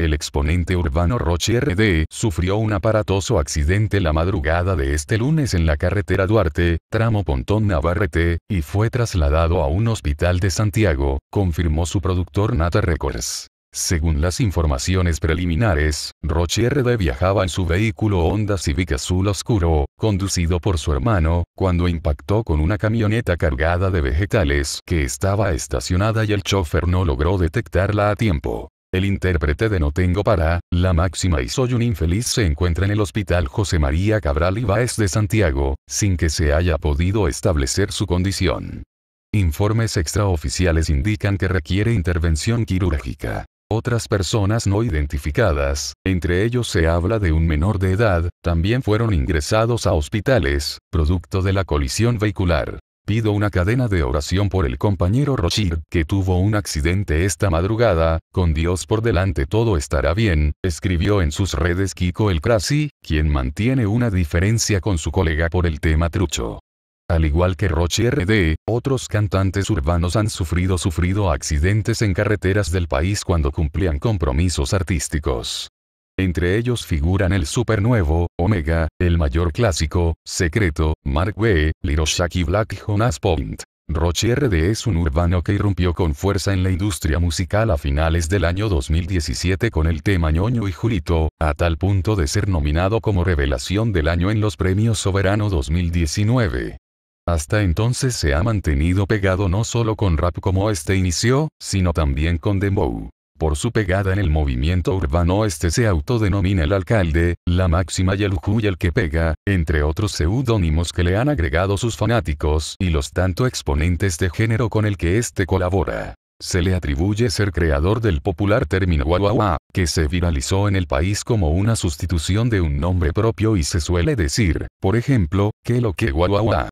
El exponente urbano Roche RD sufrió un aparatoso accidente la madrugada de este lunes en la carretera Duarte, tramo Pontón Navarrete, y fue trasladado a un hospital de Santiago, confirmó su productor Nata Records. Según las informaciones preliminares, Roche RD viajaba en su vehículo Honda Civic azul oscuro, conducido por su hermano, cuando impactó con una camioneta cargada de vegetales que estaba estacionada y el chofer no logró detectarla a tiempo. El intérprete de No tengo para, la máxima y soy un infeliz se encuentra en el hospital José María Cabral Ibáez de Santiago, sin que se haya podido establecer su condición. Informes extraoficiales indican que requiere intervención quirúrgica. Otras personas no identificadas, entre ellos se habla de un menor de edad, también fueron ingresados a hospitales, producto de la colisión vehicular. Pido una cadena de oración por el compañero Rochir, que tuvo un accidente esta madrugada, con Dios por delante todo estará bien, escribió en sus redes Kiko el Crasi, quien mantiene una diferencia con su colega por el tema trucho. Al igual que Rochir RD, otros cantantes urbanos han sufrido sufrido accidentes en carreteras del país cuando cumplían compromisos artísticos. Entre ellos figuran el super nuevo, Omega, el mayor clásico, Secreto, Mark way Liroshaki Black Jonas Point. Roche RD es un urbano que irrumpió con fuerza en la industria musical a finales del año 2017 con el tema ñoño y Julito, a tal punto de ser nominado como revelación del año en los premios Soberano 2019. Hasta entonces se ha mantenido pegado no solo con rap como este inició, sino también con dembow. Por su pegada en el movimiento urbano este se autodenomina el alcalde, la máxima y el y el que pega, entre otros seudónimos que le han agregado sus fanáticos y los tanto exponentes de género con el que este colabora. Se le atribuye ser creador del popular término guaguaguá, que se viralizó en el país como una sustitución de un nombre propio y se suele decir, por ejemplo, que lo que guaguaguá.